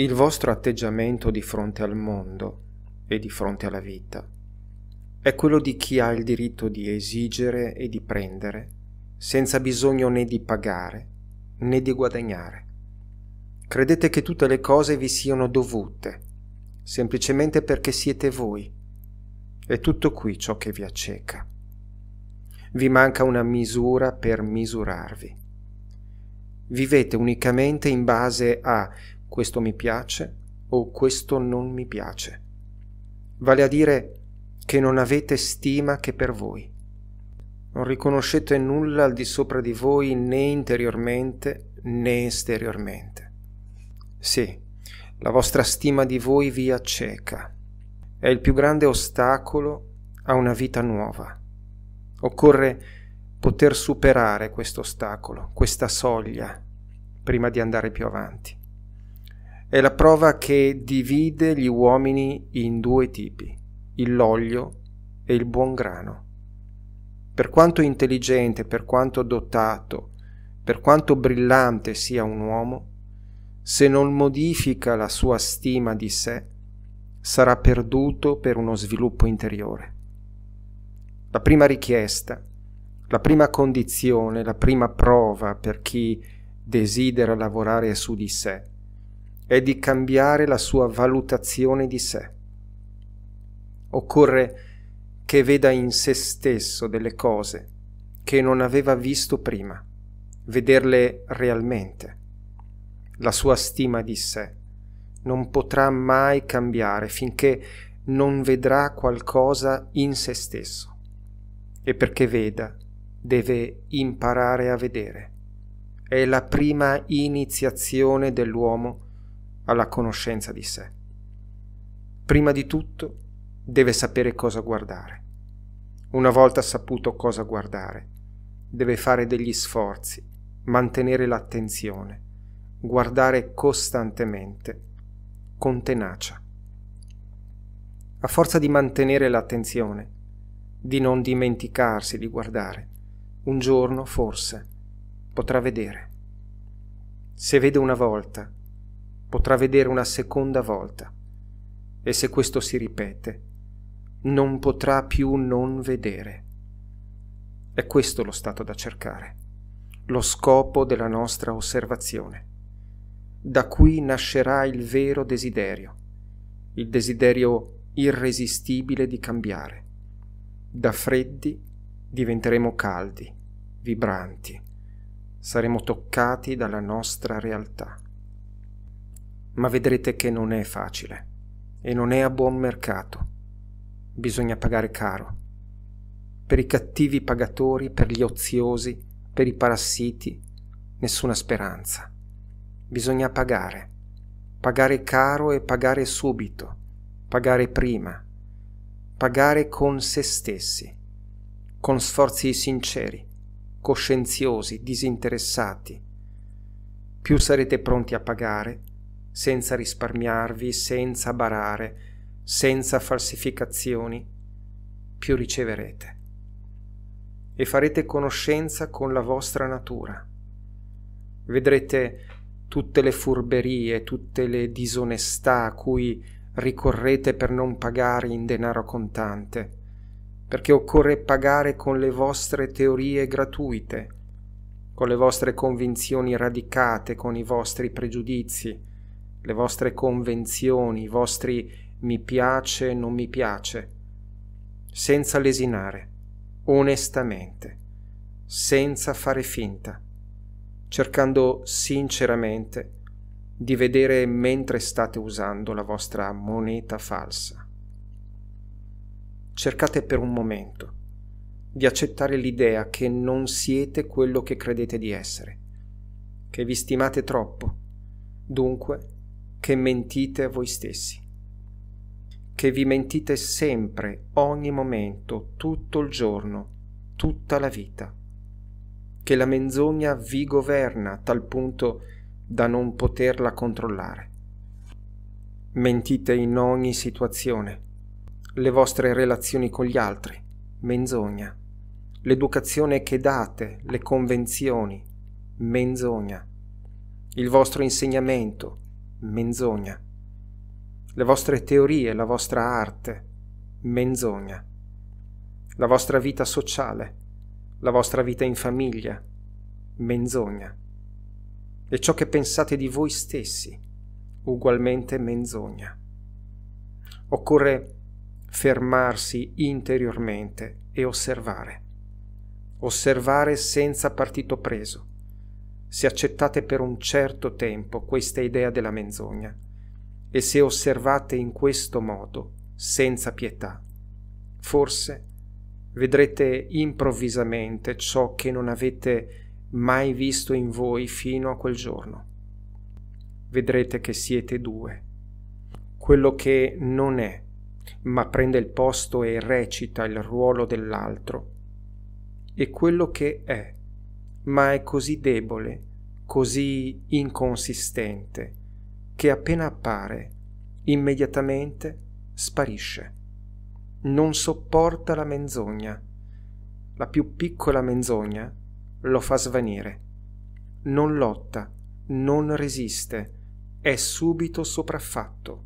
il vostro atteggiamento di fronte al mondo e di fronte alla vita è quello di chi ha il diritto di esigere e di prendere, senza bisogno né di pagare né di guadagnare. Credete che tutte le cose vi siano dovute, semplicemente perché siete voi. È tutto qui ciò che vi acceca. Vi manca una misura per misurarvi. Vivete unicamente in base a questo mi piace o questo non mi piace. Vale a dire che non avete stima che per voi. Non riconoscete nulla al di sopra di voi né interiormente né esteriormente. Sì, la vostra stima di voi vi acceca. È il più grande ostacolo a una vita nuova. Occorre poter superare questo ostacolo, questa soglia, prima di andare più avanti. È la prova che divide gli uomini in due tipi, l'olio e il buon grano. Per quanto intelligente, per quanto dotato, per quanto brillante sia un uomo, se non modifica la sua stima di sé, sarà perduto per uno sviluppo interiore. La prima richiesta, la prima condizione, la prima prova per chi desidera lavorare su di sé è di cambiare la sua valutazione di sé. Occorre che veda in se stesso delle cose che non aveva visto prima, vederle realmente. La sua stima di sé non potrà mai cambiare finché non vedrà qualcosa in se stesso. E perché veda, deve imparare a vedere. È la prima iniziazione dell'uomo alla conoscenza di sé. Prima di tutto deve sapere cosa guardare. Una volta saputo cosa guardare, deve fare degli sforzi, mantenere l'attenzione, guardare costantemente, con tenacia. A forza di mantenere l'attenzione, di non dimenticarsi di guardare, un giorno forse potrà vedere. Se vede una volta, potrà vedere una seconda volta. E se questo si ripete, non potrà più non vedere. È questo lo stato da cercare, lo scopo della nostra osservazione. Da qui nascerà il vero desiderio, il desiderio irresistibile di cambiare. Da freddi diventeremo caldi, vibranti, saremo toccati dalla nostra realtà ma vedrete che non è facile e non è a buon mercato. Bisogna pagare caro. Per i cattivi pagatori, per gli oziosi, per i parassiti, nessuna speranza. Bisogna pagare. Pagare caro e pagare subito, pagare prima, pagare con se stessi, con sforzi sinceri, coscienziosi, disinteressati. Più sarete pronti a pagare, senza risparmiarvi, senza barare, senza falsificazioni, più riceverete. E farete conoscenza con la vostra natura. Vedrete tutte le furberie, tutte le disonestà a cui ricorrete per non pagare in denaro contante, perché occorre pagare con le vostre teorie gratuite, con le vostre convinzioni radicate, con i vostri pregiudizi, le vostre convenzioni, i vostri mi piace, non mi piace, senza lesinare, onestamente, senza fare finta, cercando sinceramente di vedere mentre state usando la vostra moneta falsa. Cercate per un momento di accettare l'idea che non siete quello che credete di essere, che vi stimate troppo, dunque che mentite a voi stessi, che vi mentite sempre, ogni momento, tutto il giorno, tutta la vita, che la menzogna vi governa a tal punto da non poterla controllare. Mentite in ogni situazione, le vostre relazioni con gli altri, menzogna, l'educazione che date, le convenzioni, menzogna, il vostro insegnamento, menzogna. Le vostre teorie, la vostra arte, menzogna. La vostra vita sociale, la vostra vita in famiglia, menzogna. E ciò che pensate di voi stessi, ugualmente menzogna. Occorre fermarsi interiormente e osservare. Osservare senza partito preso se accettate per un certo tempo questa idea della menzogna e se osservate in questo modo, senza pietà, forse vedrete improvvisamente ciò che non avete mai visto in voi fino a quel giorno. Vedrete che siete due. Quello che non è, ma prende il posto e recita il ruolo dell'altro, e quello che è, ma è così debole, così inconsistente, che appena appare, immediatamente sparisce. Non sopporta la menzogna. La più piccola menzogna lo fa svanire. Non lotta, non resiste, è subito sopraffatto.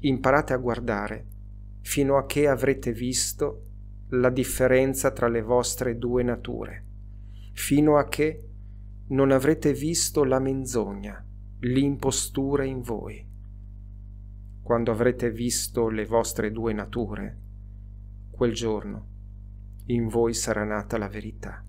Imparate a guardare fino a che avrete visto la differenza tra le vostre due nature fino a che non avrete visto la menzogna, l'impostura in voi. Quando avrete visto le vostre due nature, quel giorno in voi sarà nata la verità.